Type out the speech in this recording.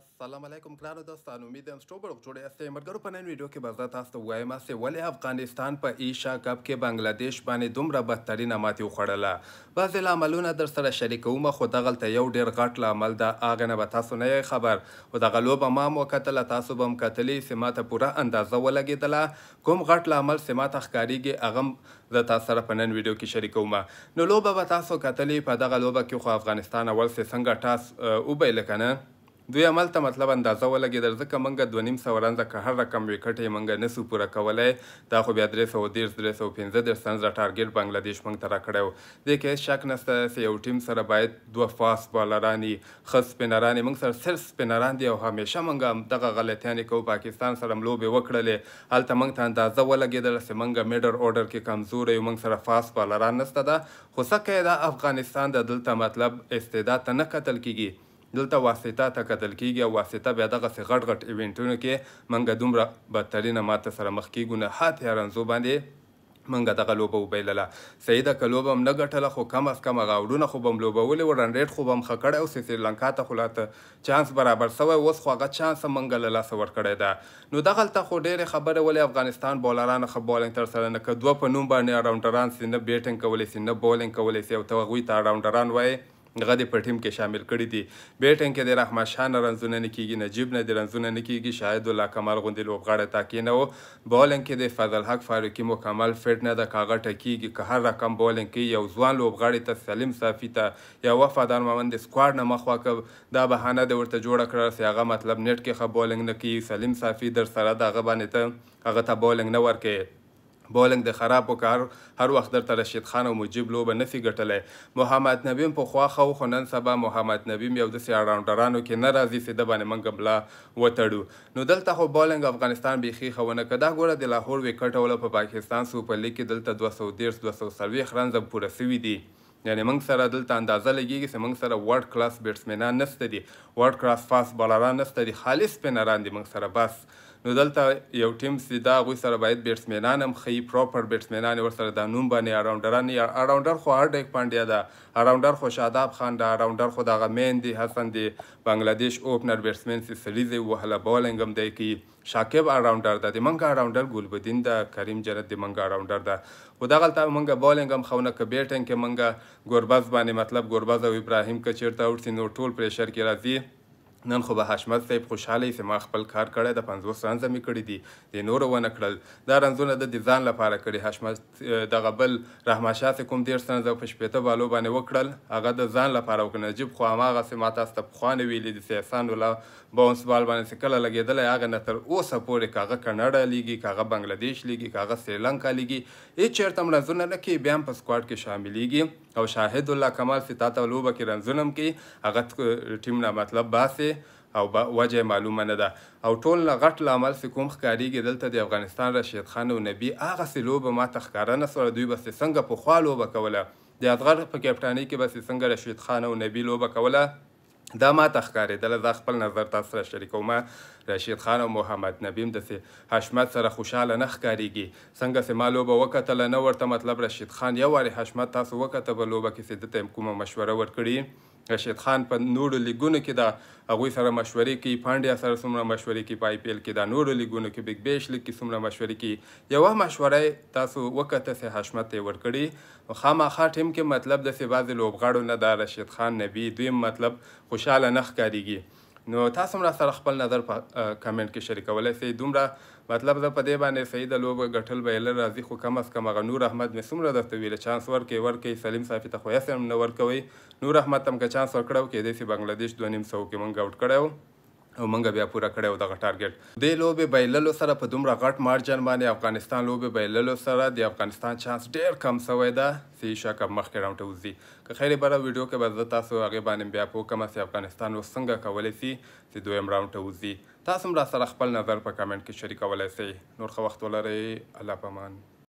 السلام علیکم ګرانو دوستانو امید یم ستاسو بر جوړ یاست مرګرو په نن ویډیو کې به زه تاسو ته وایم چې ولې افغانستان په ایشا کپ کې بنگلاديش باندې دومره بدترینه ماتې وخوړله بعضې لاملونه در سره شریکوم خو دغلته یو ډیر غټ لامل ده هغه نه به تاسو نه خبر خو دغه لوبه ما مو کتله تاسو به م کتلې چې ما ته پوره اندازه ولګېدله کوم غټ لامل چې ما ته ښکارېږي هغه زه تاسو سره په نن ویډیو کې شریکوم نو لوبه به تاسو کتلې په دغه لوبه کې خو افغانستان اول چې څنګه ټاس وبایله که نه دوی عملته مطلب اندازه ولګېدل ځکه موږ دوه نیم سوه رنزه که هر رقم ویکټ یې موږ نسو پوره کولی دا خو بیا درې سوه دېرش درې سوه پنځه دېرش رنزه ټارګېټ بنګلادېش موږ ته راکړی و دې کې هېڅ شک نشته چې یو ټیم سره باید دوه فاست بالران یي ښه سپینران یې موږ سره صرف سپینران دي او همیشه موږ دغه غلطیانې کوو پاکستان سره م لوبې وکړلې هلته موږ ته اندازه ولګېدله چې موږ میډر اورډر کې کمزوره یو موږ سره فاست بالران نسته ده خو څه دا افغانستان د دلته مطلب استعداد ته نه کتل کیږي دلته واسطه ته کتل کیږي او واسطه بیا دغسې غټ غټ ایونټونو کې موږ دومره بدترینه ماته سره مخ کیږو نه هات یارنزو باندې منګه دغه لوبه وبیلله سیده که لوبه هم نه ګټله خو کم از کم هغه وډونه خو به هم لوبولې وو رن ریټ خو به هم ښه کړی او سریلانکا ته خو لاته چانس برابر سوی اوس خو هغه چانس هم موږ له لاسه ورکړی ده نو دغلته خو ډېرې خبرې ولې افغانستان بولرانو ښه بولینګ ترسره نه که دوه په نوم باندې راونډران سي نه بیټینګ کولی سي نه بولینګ کولی سي او ته هغوی ته راونډران وایې هغه د په ټیم کې شامل کړي دي بیټنګ کې د رحمان شاه نه رنزونه نه کیږي نجیب نه د رنزونه نه کیږي شاهد الله کمال غوندې لوبغاړی تاکي نه و بولینګ کې د فضل حق فاروقي مکمل فټ نه د کاغه ټکیږي که هر رقم بولینګ کې یو ځوان لوبغاړی ته سلیم صافي ته یا وفادار مامن د سکواډ نه مخ واکب دا بهانه د ورته جوړه کړه چې هغه مطلب نت کې خه بولینګ نه کیږي سلیم صافي در سره دغه باندې ته هغه ته بولینګ نه ورکې بولنګ د خرابو کار هر وخت درته رشید خان او مجیب لوبه نسی ګټلی محمد نبیم په خوا خو خو نن سبا محمد نبیم یو داسې اراونډرانو کې نه راځي چې د باندې موږ ملا وتړو نو دلته خو بولنګ افغانستان بیخي ښه ونه کړه دا ګوره د لاهور وکټ اوله په پاکستان سوپر لیګ کې دلته دوه سوه دېرش دوه سوه څلوېښت رنزه پوره سوي دي یعنی موږ سره دلته اندازه لګیږي چې موږ سره ورډ کلاس بیټسمنان نسته دي ورډ کلاس فاست بالران نسته دي خالص سپینران دي موږ سره بس نو دلته یو ټیم سي دا غوي سره باید بیټسمنان هم خي پراپر بیټسمنان ور سره د نوم باندې اراونډران یا اراونډر خو هر ډیک پاندیا دا اراونډر خو شاداب خان دا اراونډر خو دغه مین دی حسن دی بنگلاديش اوپنر بیټسمن سي سلیزه وهله بولینګ هم دی کی شاکب اراونډر د منګه اراونډر ګلبدین د کریم جنت د منګه اراونډر د خدا غلطه منګه بولینګ هم خونه ک بیټینګ کې منګه ګوربز باندې مطلب ګوربز او ابراهیم کچیرته اوټ سي نو ټول پریشر کې راځي نن خو به حشمت صاحب خوشحاله یي چې ما خپل کار کړی د پنځوس رنزه مې کړي دي د نورو ونه کړل دا رنزونه د د ځان لپاره کړي حشمت دغه بل رحماشاه چې کوم دېرش رنزه په شپېته بالو باندې وکړل هغه د ځان لپاره وکړ نجیب خو هماغسې ما تاسو ته پخوانه ویلي دي چې احسان الله باونس بال باندې چې کله لګېدلی هغه نه تر اوسه پورې که هغه کنډه لیږي که هغه بنګلادیش لیږي که هغه سریلانکا لیږي هېڅ چېرته هم رنزونه نه کوي بیا هم په سکواډ کې شاملېږي او شاهد الله کمال چې تا ته لوبه کې رنزونه هم کوي هغه ټیم نه مطلب باسي دی او وجه معلومه نه ده او ټول غټ لامل سې کوم ښکاریږي دلته د افغانستان رشید خان او نبی هغه سې لوبه ماته ښکاره نه سره دوی بسې څنګه پخوا لوبه کوله د ادغر په کپټانۍ کې بسې څنګه رشید خان او نبی لوبه کوله دا ما تخکاری دل زه خپل نظر تاسو سره شریکوم رشید خان او محمد نبیم د حشمت سره خوشاله نخ کاریږي څنګه سه مالو به وکټل نه ورته مطلب رشید خان یو واری حشمت تاسو وکټه به لوبه کې سید ته کومه مشوره ورکړي رشید خان په نورو لیګونو کې دا هغوی سره مشورې کوي پانډیا سره څومره مشورې کوي په آی پی ایل کې دا نورو لیګونو کې بګ بیش لیګ کې څومره مشورې کوي یوه مشورې تاسو وکته سه حشمت یې ورکړي خامخا ټیم کې مطلب د سې بعضې لوبغاړو نه دا رشید خان نبی دویم مطلب خوشحاله نه ښکارېږي نو تاسو هم را سره خپل نظر په کمنټ کې شریکولی سئ دومره مطلب زه په دې باندې صحیح د لوبه ګټل به یې لږ راځي خو کم از کم هغه نور احمد مې څومره درته ویله چانس ورکوي ورکوي سلیم صافي ته خو هسې هم نه ورکوئ نور احمد ته هم که چانس ورکړی و کېدای شي بنګلادیش دوه نیم سوه کې موږ اوټ کړی و او مونږ بیا پوره کړو دغه ټارګټ د لوبه بایللو سره په دومره غټ مارجن باندې افغانستان لوبه بایللو سره د افغانستان چانس ډیر کم شوی ده چې شاک مخکې راوټ وزي که خیر بره ویډیو کې به زه تاسو هغه باندې بیا پوه کوم چې افغانستان وسنګ کولای شي چې دویم راوټ وزي تاسو هم را سره خپل نظر په کمنټ کې شریکولای شئ نور خو وخت ولرئ الله پامان